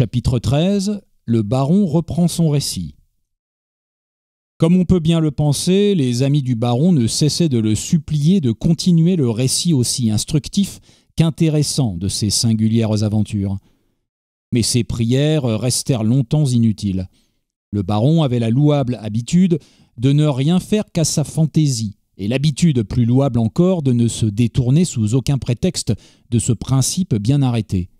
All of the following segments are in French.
Chapitre 13 Le baron reprend son récit. Comme on peut bien le penser, les amis du baron ne cessaient de le supplier de continuer le récit aussi instructif qu'intéressant de ses singulières aventures. Mais ses prières restèrent longtemps inutiles. Le baron avait la louable habitude de ne rien faire qu'à sa fantaisie, et l'habitude plus louable encore de ne se détourner sous aucun prétexte de ce principe bien arrêté.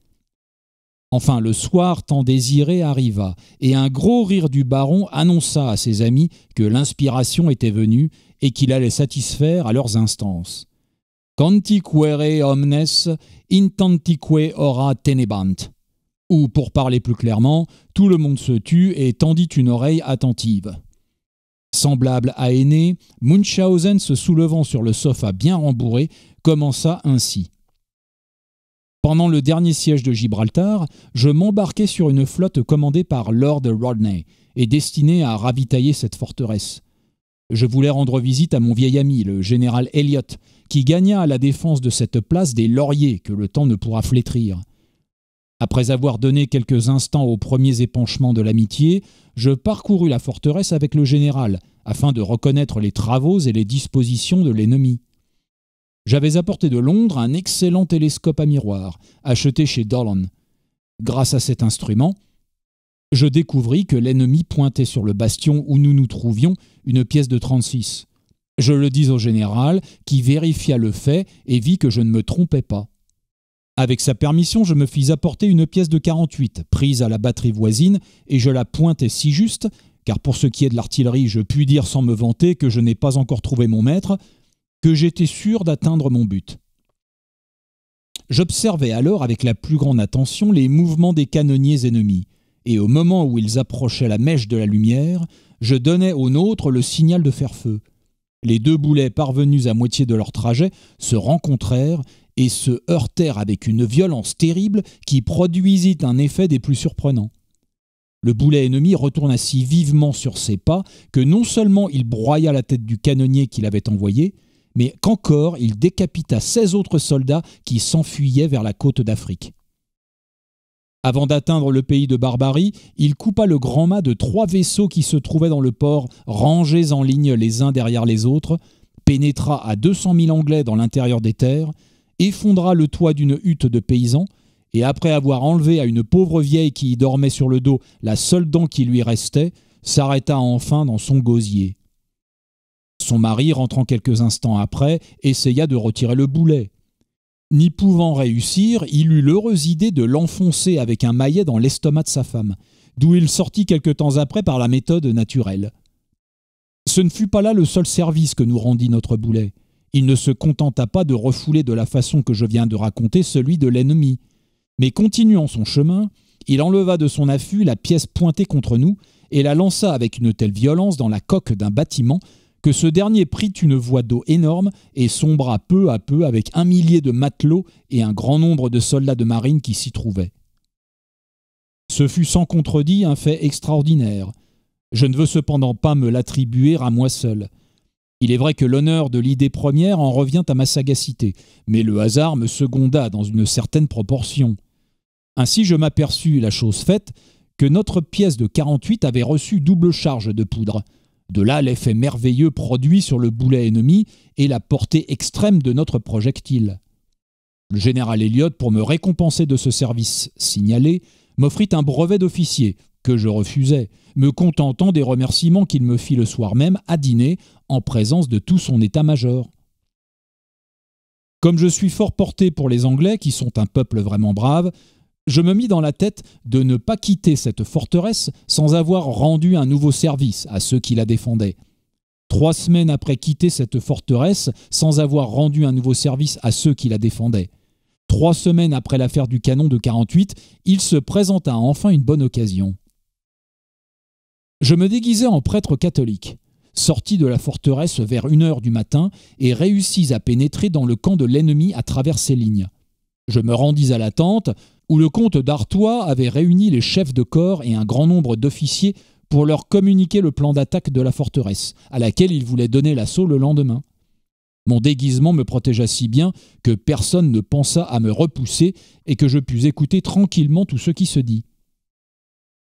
Enfin, le soir tant désiré arriva, et un gros rire du baron annonça à ses amis que l'inspiration était venue et qu'il allait satisfaire à leurs instances. re omnes, intantique ora tenebant. Ou, pour parler plus clairement, tout le monde se tut et tendit une oreille attentive. Semblable à Aîné, Munchausen, se soulevant sur le sofa bien rembourré, commença ainsi. Pendant le dernier siège de Gibraltar, je m'embarquai sur une flotte commandée par Lord Rodney et destinée à ravitailler cette forteresse. Je voulais rendre visite à mon vieil ami, le général Elliot, qui gagna à la défense de cette place des lauriers que le temps ne pourra flétrir. Après avoir donné quelques instants aux premiers épanchements de l'amitié, je parcourus la forteresse avec le général, afin de reconnaître les travaux et les dispositions de l'ennemi. J'avais apporté de Londres un excellent télescope à miroir, acheté chez Dolan. Grâce à cet instrument, je découvris que l'ennemi pointait sur le bastion où nous nous trouvions une pièce de 36. Je le dis au général, qui vérifia le fait et vit que je ne me trompais pas. Avec sa permission, je me fis apporter une pièce de 48, prise à la batterie voisine, et je la pointai si juste, car pour ce qui est de l'artillerie, je puis dire sans me vanter que je n'ai pas encore trouvé mon maître, que j'étais sûr d'atteindre mon but. J'observais alors avec la plus grande attention les mouvements des canonniers ennemis, et au moment où ils approchaient la mèche de la lumière, je donnais au nôtre le signal de faire feu. Les deux boulets parvenus à moitié de leur trajet se rencontrèrent et se heurtèrent avec une violence terrible qui produisit un effet des plus surprenants. Le boulet ennemi retourna si vivement sur ses pas que non seulement il broya la tête du canonnier qu'il avait envoyé, mais qu'encore il décapita 16 autres soldats qui s'enfuyaient vers la côte d'Afrique. Avant d'atteindre le pays de Barbarie, il coupa le grand mât de trois vaisseaux qui se trouvaient dans le port, rangés en ligne les uns derrière les autres, pénétra à 200 mille Anglais dans l'intérieur des terres, effondra le toit d'une hutte de paysans, et après avoir enlevé à une pauvre vieille qui y dormait sur le dos la seule dent qui lui restait, s'arrêta enfin dans son gosier. Son mari, rentrant quelques instants après, essaya de retirer le boulet. N'y pouvant réussir, il eut l'heureuse idée de l'enfoncer avec un maillet dans l'estomac de sa femme, d'où il sortit quelque temps après par la méthode naturelle. Ce ne fut pas là le seul service que nous rendit notre boulet. Il ne se contenta pas de refouler de la façon que je viens de raconter celui de l'ennemi, mais continuant son chemin, il enleva de son affût la pièce pointée contre nous et la lança avec une telle violence dans la coque d'un bâtiment ce dernier prit une voie d'eau énorme et sombra peu à peu avec un millier de matelots et un grand nombre de soldats de marine qui s'y trouvaient. Ce fut sans contredit un fait extraordinaire. Je ne veux cependant pas me l'attribuer à moi seul. Il est vrai que l'honneur de l'idée première en revient à ma sagacité, mais le hasard me seconda dans une certaine proportion. Ainsi je m'aperçus, la chose faite, que notre pièce de 48 avait reçu double charge de poudre. De là l'effet merveilleux produit sur le boulet ennemi et la portée extrême de notre projectile. Le général Elliott, pour me récompenser de ce service signalé, m'offrit un brevet d'officier, que je refusai me contentant des remerciements qu'il me fit le soir même à dîner en présence de tout son état-major. Comme je suis fort porté pour les Anglais, qui sont un peuple vraiment brave, je me mis dans la tête de ne pas quitter cette forteresse sans avoir rendu un nouveau service à ceux qui la défendaient. Trois semaines après quitter cette forteresse sans avoir rendu un nouveau service à ceux qui la défendaient. Trois semaines après l'affaire du canon de 48, il se présenta enfin une bonne occasion. Je me déguisai en prêtre catholique, sortis de la forteresse vers une heure du matin et réussis à pénétrer dans le camp de l'ennemi à travers ses lignes. Je me rendis à la tente, où le comte d'Artois avait réuni les chefs de corps et un grand nombre d'officiers pour leur communiquer le plan d'attaque de la forteresse, à laquelle il voulait donner l'assaut le lendemain. Mon déguisement me protégea si bien que personne ne pensa à me repousser et que je pus écouter tranquillement tout ce qui se dit.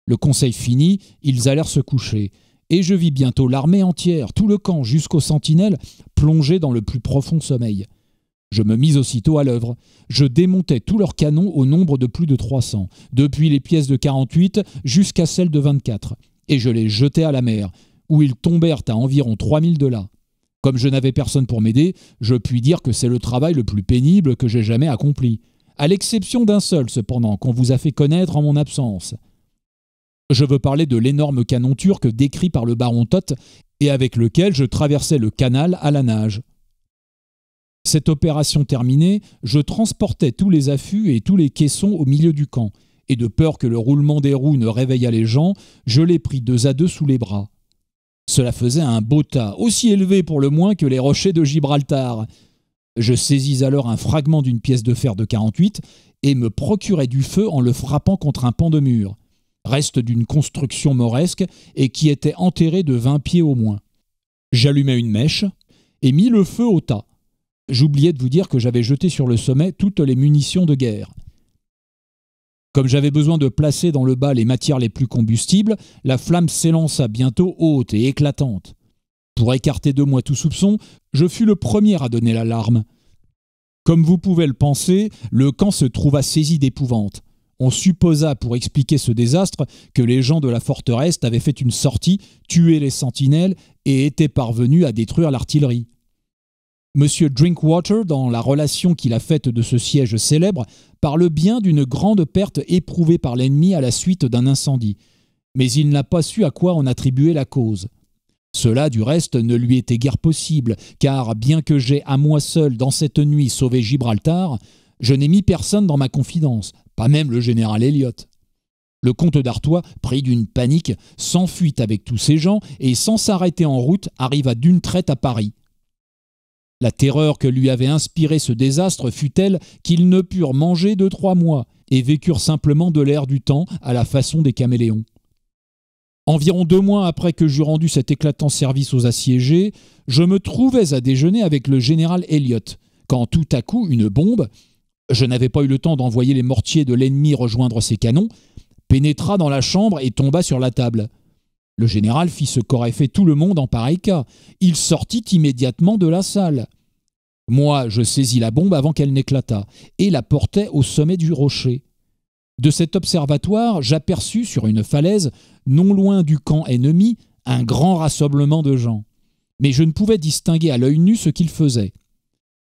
Le conseil fini, ils allèrent se coucher, et je vis bientôt l'armée entière, tout le camp jusqu'aux sentinelles, plongée dans le plus profond sommeil. Je me mis aussitôt à l'œuvre. Je démontai tous leurs canons au nombre de plus de 300, depuis les pièces de 48 jusqu'à celles de 24, et je les jetai à la mer, où ils tombèrent à environ 3000 là. Comme je n'avais personne pour m'aider, je puis dire que c'est le travail le plus pénible que j'ai jamais accompli, à l'exception d'un seul cependant qu'on vous a fait connaître en mon absence. Je veux parler de l'énorme canon turc décrit par le baron Toth et avec lequel je traversais le canal à la nage. Cette opération terminée, je transportais tous les affûts et tous les caissons au milieu du camp, et de peur que le roulement des roues ne réveillât les gens, je les pris deux à deux sous les bras. Cela faisait un beau tas, aussi élevé pour le moins que les rochers de Gibraltar. Je saisis alors un fragment d'une pièce de fer de 48 et me procurai du feu en le frappant contre un pan de mur, reste d'une construction mauresque et qui était enterré de vingt pieds au moins. J'allumai une mèche et mis le feu au tas. J'oubliais de vous dire que j'avais jeté sur le sommet toutes les munitions de guerre. Comme j'avais besoin de placer dans le bas les matières les plus combustibles, la flamme s'élança bientôt haute et éclatante. Pour écarter de moi tout soupçon, je fus le premier à donner l'alarme. Comme vous pouvez le penser, le camp se trouva saisi d'épouvante. On supposa, pour expliquer ce désastre, que les gens de la forteresse avaient fait une sortie, tué les sentinelles et étaient parvenus à détruire l'artillerie. Monsieur Drinkwater, dans la relation qu'il a faite de ce siège célèbre, parle bien d'une grande perte éprouvée par l'ennemi à la suite d'un incendie, mais il n'a pas su à quoi en attribuer la cause. Cela, du reste, ne lui était guère possible, car bien que j'aie à moi seul dans cette nuit sauvé Gibraltar, je n'ai mis personne dans ma confidence, pas même le général Elliot. Le comte d'Artois, pris d'une panique, s'enfuit avec tous ses gens et, sans s'arrêter en route, arriva d'une traite à Paris. La terreur que lui avait inspiré ce désastre fut telle qu'ils ne purent manger de trois mois et vécurent simplement de l'air du temps à la façon des caméléons. Environ deux mois après que j'eus rendu cet éclatant service aux assiégés, je me trouvais à déjeuner avec le général Elliott, quand tout à coup une bombe, je n'avais pas eu le temps d'envoyer les mortiers de l'ennemi rejoindre ses canons, pénétra dans la chambre et tomba sur la table. Le général fit ce qu'aurait fait tout le monde en pareil cas. Il sortit immédiatement de la salle. Moi, je saisis la bombe avant qu'elle n'éclatât, et la portai au sommet du rocher. De cet observatoire, j'aperçus sur une falaise, non loin du camp ennemi, un grand rassemblement de gens. Mais je ne pouvais distinguer à l'œil nu ce qu'ils faisaient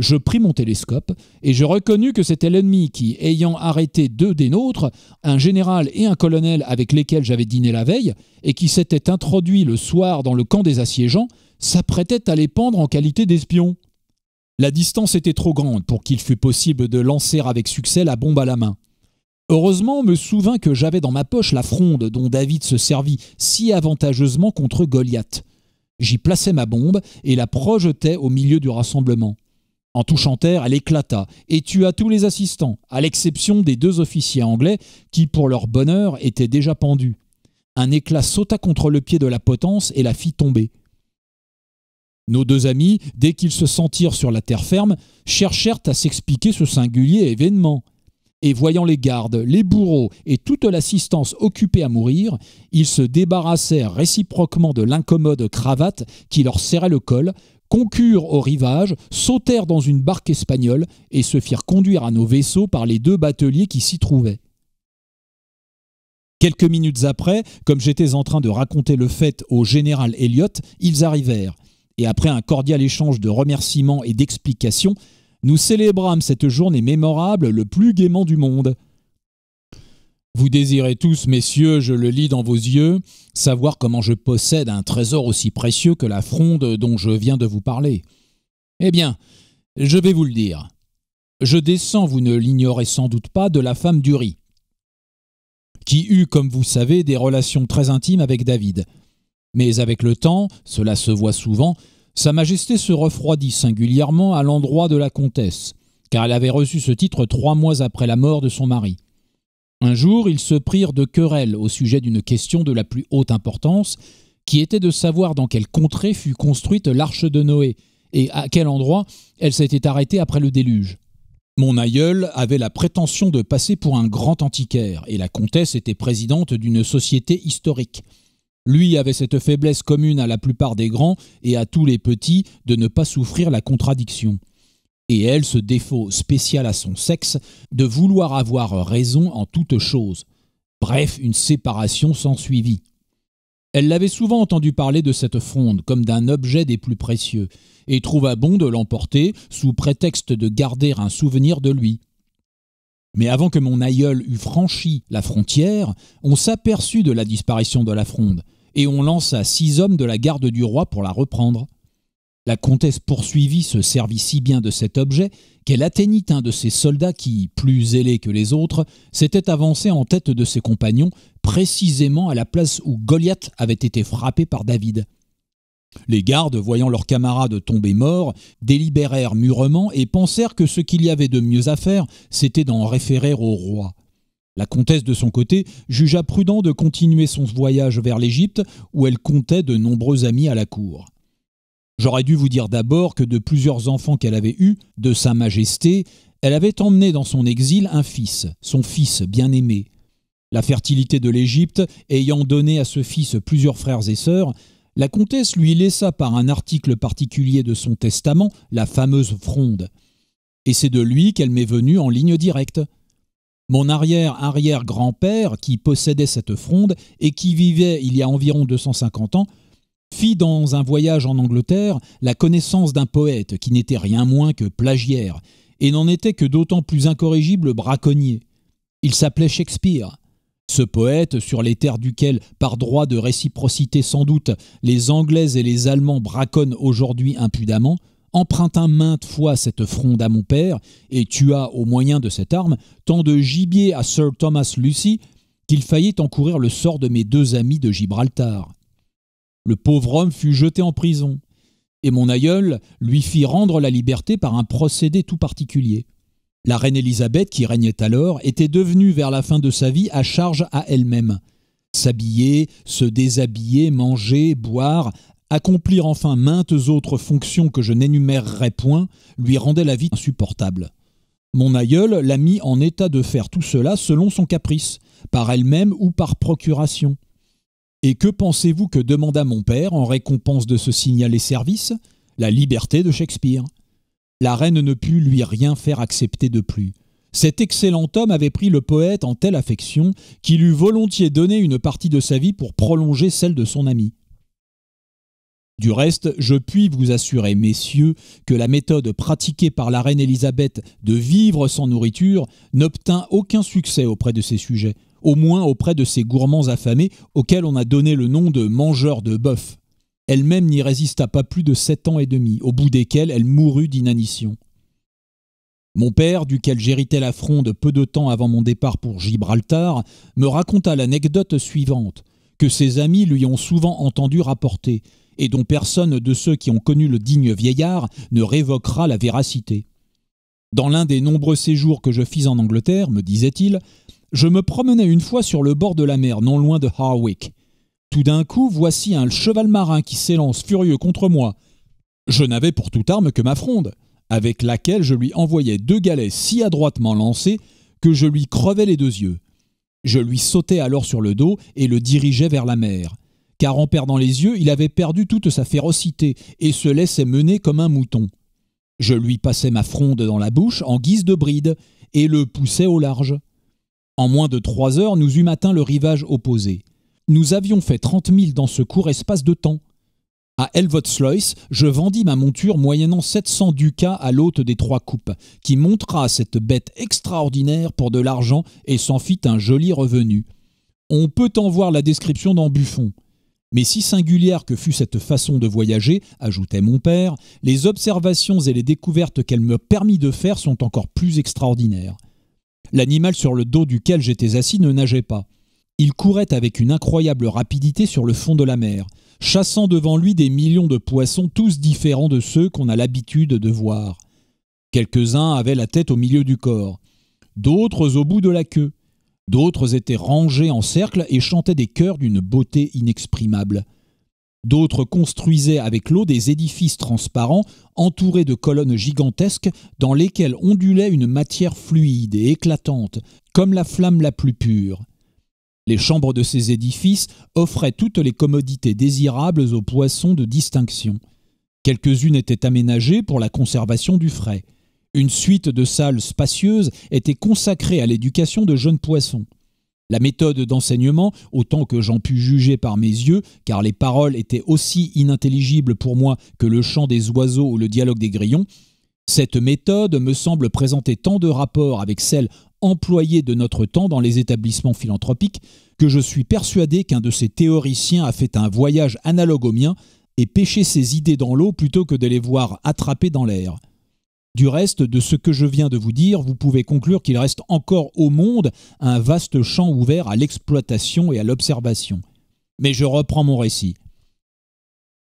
je pris mon télescope et je reconnus que c'était l'ennemi qui, ayant arrêté deux des nôtres, un général et un colonel avec lesquels j'avais dîné la veille, et qui s'était introduit le soir dans le camp des assiégeants, s'apprêtait à les pendre en qualité d'espion. La distance était trop grande pour qu'il fût possible de lancer avec succès la bombe à la main. Heureusement, me souvint que j'avais dans ma poche la fronde dont David se servit si avantageusement contre Goliath. J'y plaçai ma bombe et la projetai au milieu du rassemblement. En touchant terre, elle éclata et tua tous les assistants, à l'exception des deux officiers anglais qui, pour leur bonheur, étaient déjà pendus. Un éclat sauta contre le pied de la potence et la fit tomber. Nos deux amis, dès qu'ils se sentirent sur la terre ferme, cherchèrent à s'expliquer ce singulier événement. Et voyant les gardes, les bourreaux et toute l'assistance occupée à mourir, ils se débarrassèrent réciproquement de l'incommode cravate qui leur serrait le col, concurrent au rivage, sautèrent dans une barque espagnole et se firent conduire à nos vaisseaux par les deux bateliers qui s'y trouvaient. Quelques minutes après, comme j'étais en train de raconter le fait au général Elliot, ils arrivèrent, et après un cordial échange de remerciements et d'explications, nous célébrâmes cette journée mémorable le plus gaiement du monde. Vous désirez tous, messieurs, je le lis dans vos yeux, savoir comment je possède un trésor aussi précieux que la fronde dont je viens de vous parler. Eh bien, je vais vous le dire. Je descends, vous ne l'ignorez sans doute pas, de la femme du riz, qui eut, comme vous savez, des relations très intimes avec David. Mais avec le temps, cela se voit souvent, Sa Majesté se refroidit singulièrement à l'endroit de la comtesse, car elle avait reçu ce titre trois mois après la mort de son mari. Un jour, ils se prirent de querelle au sujet d'une question de la plus haute importance, qui était de savoir dans quelle contrée fut construite l'arche de Noé, et à quel endroit elle s'était arrêtée après le déluge. Mon aïeul avait la prétention de passer pour un grand antiquaire, et la comtesse était présidente d'une société historique. Lui avait cette faiblesse commune à la plupart des grands et à tous les petits de ne pas souffrir la contradiction et elle ce défaut spécial à son sexe de vouloir avoir raison en toute chose. Bref, une séparation s'ensuivit. Elle l'avait souvent entendu parler de cette fronde comme d'un objet des plus précieux, et trouva bon de l'emporter sous prétexte de garder un souvenir de lui. Mais avant que mon aïeul eût franchi la frontière, on s'aperçut de la disparition de la fronde, et on lança six hommes de la garde du roi pour la reprendre. La comtesse poursuivit se servit si bien de cet objet qu'elle atteignit un de ses soldats qui, plus ailé que les autres, s'était avancé en tête de ses compagnons, précisément à la place où Goliath avait été frappé par David. Les gardes, voyant leurs camarades tomber morts, délibérèrent mûrement et pensèrent que ce qu'il y avait de mieux à faire, c'était d'en référer au roi. La comtesse, de son côté, jugea prudent de continuer son voyage vers l'Égypte, où elle comptait de nombreux amis à la cour. J'aurais dû vous dire d'abord que de plusieurs enfants qu'elle avait eus, de Sa Majesté, elle avait emmené dans son exil un fils, son fils bien-aimé. La fertilité de l'Égypte ayant donné à ce fils plusieurs frères et sœurs, la comtesse lui laissa par un article particulier de son testament la fameuse fronde. Et c'est de lui qu'elle m'est venue en ligne directe. Mon arrière-arrière-grand-père, qui possédait cette fronde et qui vivait il y a environ 250 ans, dans un voyage en Angleterre la connaissance d'un poète qui n'était rien moins que plagiaire, et n'en était que d'autant plus incorrigible braconnier. Il s'appelait Shakespeare. Ce poète, sur les terres duquel, par droit de réciprocité sans doute, les Anglais et les Allemands braconnent aujourd'hui impudemment, emprunta maintes fois cette fronde à mon père et tua, au moyen de cette arme, tant de gibier à Sir Thomas Lucy qu'il faillit encourir le sort de mes deux amis de Gibraltar. Le pauvre homme fut jeté en prison, et mon aïeul lui fit rendre la liberté par un procédé tout particulier. La reine Élisabeth, qui régnait alors, était devenue vers la fin de sa vie à charge à elle-même. S'habiller, se déshabiller, manger, boire, accomplir enfin maintes autres fonctions que je n'énumérerai point, lui rendait la vie insupportable. Mon aïeul l'a mit en état de faire tout cela selon son caprice, par elle-même ou par procuration. Et que pensez-vous que demanda mon père en récompense de ce signalé service La liberté de Shakespeare. La reine ne put lui rien faire accepter de plus. Cet excellent homme avait pris le poète en telle affection qu'il eût volontiers donné une partie de sa vie pour prolonger celle de son ami. Du reste, je puis vous assurer, messieurs, que la méthode pratiquée par la reine Élisabeth de vivre sans nourriture n'obtint aucun succès auprès de ses sujets, au moins auprès de ces gourmands affamés auxquels on a donné le nom de mangeurs de bœuf. Elle-même n'y résista pas plus de sept ans et demi, au bout desquels elle mourut d'inanition. Mon père, duquel j'héritais la fronde peu de temps avant mon départ pour Gibraltar, me raconta l'anecdote suivante, que ses amis lui ont souvent entendu rapporter, et dont personne de ceux qui ont connu le digne vieillard ne révoquera la véracité. Dans l'un des nombreux séjours que je fis en Angleterre, me disait-il, je me promenais une fois sur le bord de la mer, non loin de Harwick. Tout d'un coup, voici un cheval marin qui s'élance furieux contre moi. Je n'avais pour toute arme que ma fronde, avec laquelle je lui envoyais deux galets si adroitement lancés que je lui crevais les deux yeux. Je lui sautais alors sur le dos et le dirigeais vers la mer, car en perdant les yeux, il avait perdu toute sa férocité et se laissait mener comme un mouton. Je lui passais ma fronde dans la bouche en guise de bride et le poussais au large. En moins de trois heures, nous eûmes atteint le rivage opposé. Nous avions fait trente milles dans ce court espace de temps. À Elvotslois, je vendis ma monture moyennant 700 ducats à l'hôte des trois coupes, qui montra cette bête extraordinaire pour de l'argent et s'en fit un joli revenu. On peut en voir la description dans Buffon. Mais si singulière que fut cette façon de voyager, ajoutait mon père, les observations et les découvertes qu'elle me permit de faire sont encore plus extraordinaires l'animal sur le dos duquel j'étais assis ne nageait pas. Il courait avec une incroyable rapidité sur le fond de la mer, chassant devant lui des millions de poissons tous différents de ceux qu'on a l'habitude de voir. Quelques-uns avaient la tête au milieu du corps, d'autres au bout de la queue, d'autres étaient rangés en cercle et chantaient des chœurs d'une beauté inexprimable. D'autres construisaient avec l'eau des édifices transparents entourés de colonnes gigantesques dans lesquelles ondulait une matière fluide et éclatante, comme la flamme la plus pure. Les chambres de ces édifices offraient toutes les commodités désirables aux poissons de distinction. Quelques-unes étaient aménagées pour la conservation du frais. Une suite de salles spacieuses était consacrée à l'éducation de jeunes poissons. La méthode d'enseignement, autant que j'en pus juger par mes yeux, car les paroles étaient aussi inintelligibles pour moi que le chant des oiseaux ou le dialogue des grillons, cette méthode me semble présenter tant de rapports avec celle employée de notre temps dans les établissements philanthropiques que je suis persuadé qu'un de ces théoriciens a fait un voyage analogue au mien et pêché ses idées dans l'eau plutôt que de les voir attrapées dans l'air. Du reste, de ce que je viens de vous dire, vous pouvez conclure qu'il reste encore au monde un vaste champ ouvert à l'exploitation et à l'observation. Mais je reprends mon récit.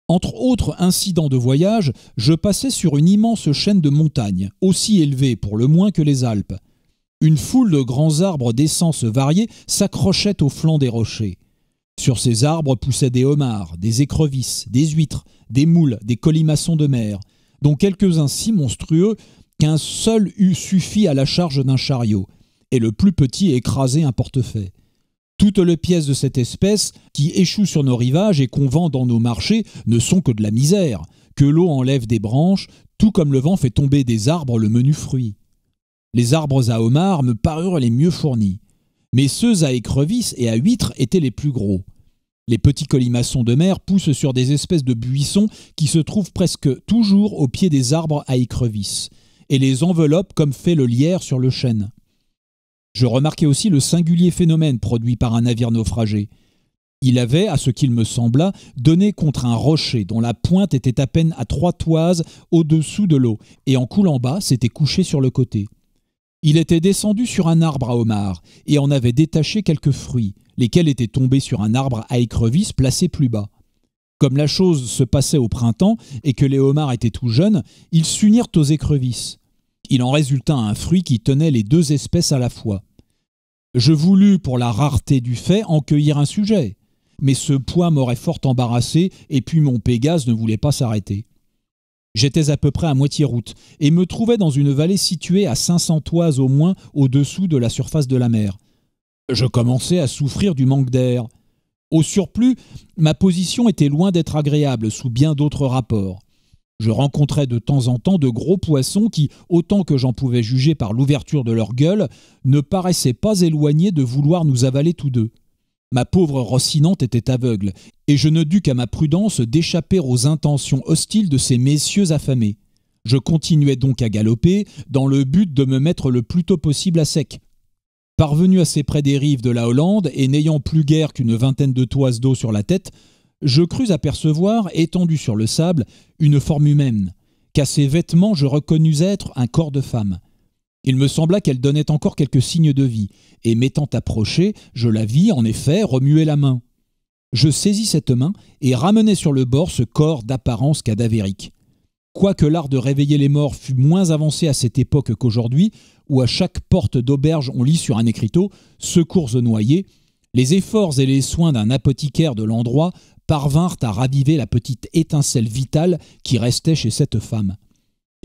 Entre autres incidents de voyage, je passais sur une immense chaîne de montagnes, aussi élevée pour le moins que les Alpes. Une foule de grands arbres d'essence variée s'accrochait au flanc des rochers. Sur ces arbres poussaient des homards, des écrevisses, des huîtres, des moules, des colimaçons de mer, dont quelques-uns si monstrueux qu'un seul eût suffi à la charge d'un chariot, et le plus petit écrasé un portefeuille. Toutes les pièces de cette espèce qui échouent sur nos rivages et qu'on vend dans nos marchés ne sont que de la misère, que l'eau enlève des branches, tout comme le vent fait tomber des arbres le menu fruit. Les arbres à homards me parurent les mieux fournis, mais ceux à écrevisses et à huîtres étaient les plus gros. Les petits colimaçons de mer poussent sur des espèces de buissons qui se trouvent presque toujours au pied des arbres à écrevisses, et les enveloppent comme fait le lierre sur le chêne. Je remarquai aussi le singulier phénomène produit par un navire naufragé. Il avait, à ce qu'il me sembla, donné contre un rocher dont la pointe était à peine à trois toises au-dessous de l'eau, et en coulant bas s'était couché sur le côté. Il était descendu sur un arbre à homard et en avait détaché quelques fruits, lesquels étaient tombés sur un arbre à écrevisses placé plus bas. Comme la chose se passait au printemps et que les homards étaient tout jeunes, ils s'unirent aux écrevisses. Il en résulta un fruit qui tenait les deux espèces à la fois. Je voulus, pour la rareté du fait, en cueillir un sujet, mais ce poids m'aurait fort embarrassé, et puis mon Pégase ne voulait pas s'arrêter. J'étais à peu près à moitié route et me trouvais dans une vallée située à 500 toises au moins au-dessous de la surface de la mer. Je commençais à souffrir du manque d'air. Au surplus, ma position était loin d'être agréable sous bien d'autres rapports. Je rencontrais de temps en temps de gros poissons qui, autant que j'en pouvais juger par l'ouverture de leur gueule, ne paraissaient pas éloignés de vouloir nous avaler tous deux. Ma pauvre Rocinante était aveugle, et je ne dus qu'à ma prudence d'échapper aux intentions hostiles de ces messieurs affamés. Je continuai donc à galoper, dans le but de me mettre le plus tôt possible à sec. Parvenu assez près des rives de la Hollande, et n'ayant plus guère qu'une vingtaine de toises d'eau sur la tête, je crus apercevoir, étendu sur le sable, une forme humaine, qu'à ses vêtements je reconnus être un corps de femme. Il me sembla qu'elle donnait encore quelques signes de vie, et m'étant approché, je la vis en effet remuer la main. Je saisis cette main et ramenai sur le bord ce corps d'apparence cadavérique. Quoique l'art de réveiller les morts fût moins avancé à cette époque qu'aujourd'hui, où à chaque porte d'auberge on lit sur un écriteau Secours aux noyés, les efforts et les soins d'un apothicaire de l'endroit parvinrent à raviver la petite étincelle vitale qui restait chez cette femme.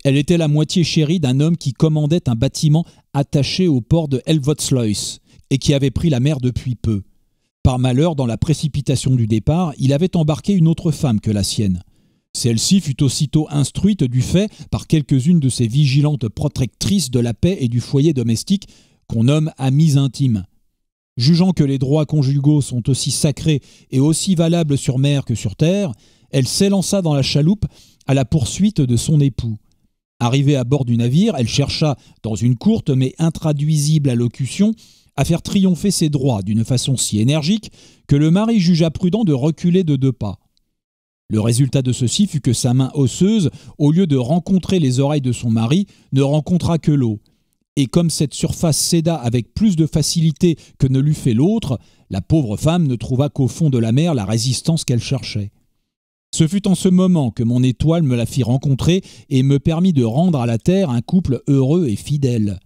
Elle était la moitié chérie d'un homme qui commandait un bâtiment attaché au port de Helvoetsluis et qui avait pris la mer depuis peu. Par malheur, dans la précipitation du départ, il avait embarqué une autre femme que la sienne. Celle-ci fut aussitôt instruite du fait par quelques-unes de ces vigilantes protectrices de la paix et du foyer domestique qu'on nomme amies intimes. Jugeant que les droits conjugaux sont aussi sacrés et aussi valables sur mer que sur terre, elle s'élança dans la chaloupe à la poursuite de son époux. Arrivée à bord du navire, elle chercha, dans une courte mais intraduisible allocution, à faire triompher ses droits d'une façon si énergique que le mari jugea prudent de reculer de deux pas. Le résultat de ceci fut que sa main osseuse, au lieu de rencontrer les oreilles de son mari, ne rencontra que l'eau. Et comme cette surface céda avec plus de facilité que ne l'eût fait l'autre, la pauvre femme ne trouva qu'au fond de la mer la résistance qu'elle cherchait. Ce fut en ce moment que mon étoile me la fit rencontrer et me permit de rendre à la terre un couple heureux et fidèle.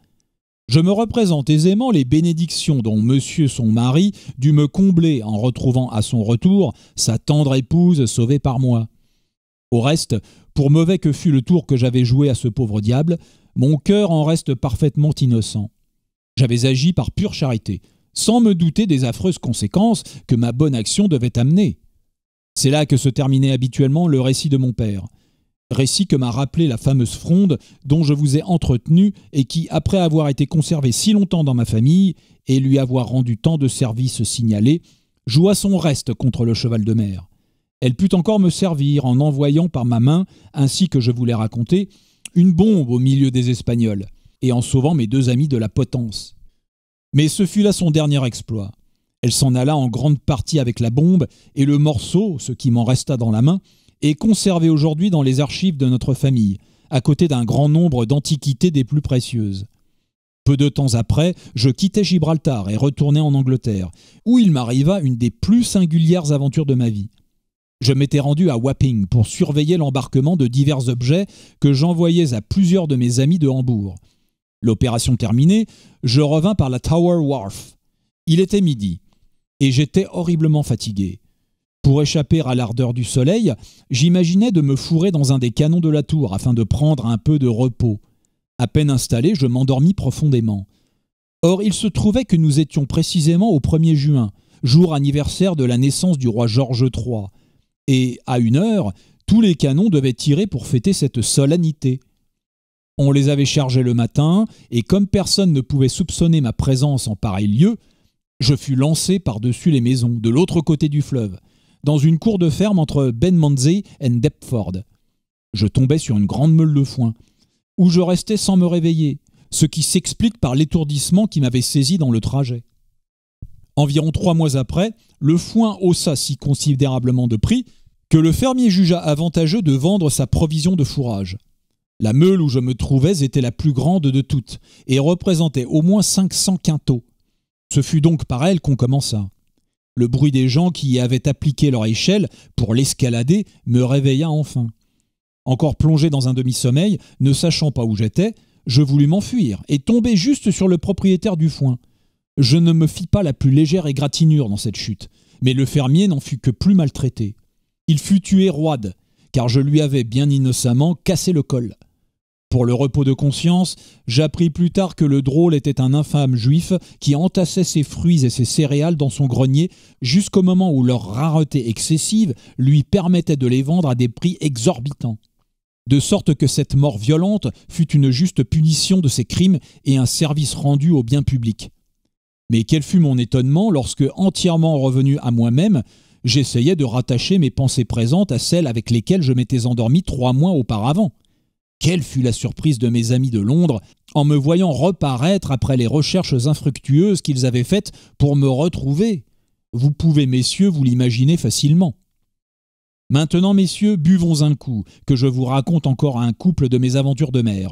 Je me représente aisément les bénédictions dont monsieur son mari dut me combler en retrouvant à son retour sa tendre épouse sauvée par moi. Au reste, pour mauvais que fût le tour que j'avais joué à ce pauvre diable, mon cœur en reste parfaitement innocent. J'avais agi par pure charité, sans me douter des affreuses conséquences que ma bonne action devait amener. C'est là que se terminait habituellement le récit de mon père. Récit que m'a rappelé la fameuse fronde dont je vous ai entretenu et qui, après avoir été conservée si longtemps dans ma famille et lui avoir rendu tant de services signalés, joua son reste contre le cheval de mer. Elle put encore me servir en envoyant par ma main, ainsi que je vous l'ai raconté, une bombe au milieu des Espagnols, et en sauvant mes deux amis de la potence. Mais ce fut là son dernier exploit. Elle s'en alla en grande partie avec la bombe, et le morceau, ce qui m'en resta dans la main, est conservé aujourd'hui dans les archives de notre famille, à côté d'un grand nombre d'antiquités des plus précieuses. Peu de temps après, je quittai Gibraltar et retournai en Angleterre, où il m'arriva une des plus singulières aventures de ma vie. Je m'étais rendu à Wapping pour surveiller l'embarquement de divers objets que j'envoyais à plusieurs de mes amis de Hambourg. L'opération terminée, je revins par la Tower Wharf. Il était midi et j'étais horriblement fatigué. Pour échapper à l'ardeur du soleil, j'imaginais de me fourrer dans un des canons de la tour afin de prendre un peu de repos. À peine installé, je m'endormis profondément. Or, il se trouvait que nous étions précisément au 1er juin, jour anniversaire de la naissance du roi Georges III, et à une heure, tous les canons devaient tirer pour fêter cette solennité. On les avait chargés le matin, et comme personne ne pouvait soupçonner ma présence en pareil lieu, je fus lancé par-dessus les maisons, de l'autre côté du fleuve, dans une cour de ferme entre Benmansey et Deptford. Je tombai sur une grande meule de foin, où je restais sans me réveiller, ce qui s'explique par l'étourdissement qui m'avait saisi dans le trajet. Environ trois mois après, le foin haussa si considérablement de prix que le fermier jugea avantageux de vendre sa provision de fourrage. La meule où je me trouvais était la plus grande de toutes et représentait au moins cents quintaux, ce fut donc par elle qu'on commença. Le bruit des gens qui y avaient appliqué leur échelle pour l'escalader me réveilla enfin. Encore plongé dans un demi-sommeil, ne sachant pas où j'étais, je voulus m'enfuir et tomber juste sur le propriétaire du foin. Je ne me fis pas la plus légère égratignure dans cette chute, mais le fermier n'en fut que plus maltraité. Il fut tué roide, car je lui avais bien innocemment cassé le col. Pour le repos de conscience, j'appris plus tard que le drôle était un infâme juif qui entassait ses fruits et ses céréales dans son grenier jusqu'au moment où leur rareté excessive lui permettait de les vendre à des prix exorbitants. De sorte que cette mort violente fut une juste punition de ses crimes et un service rendu au bien public. Mais quel fut mon étonnement lorsque, entièrement revenu à moi-même, j'essayais de rattacher mes pensées présentes à celles avec lesquelles je m'étais endormi trois mois auparavant. Quelle fut la surprise de mes amis de Londres en me voyant reparaître après les recherches infructueuses qu'ils avaient faites pour me retrouver. Vous pouvez, messieurs, vous l'imaginer facilement. Maintenant, messieurs, buvons un coup, que je vous raconte encore un couple de mes aventures de mer.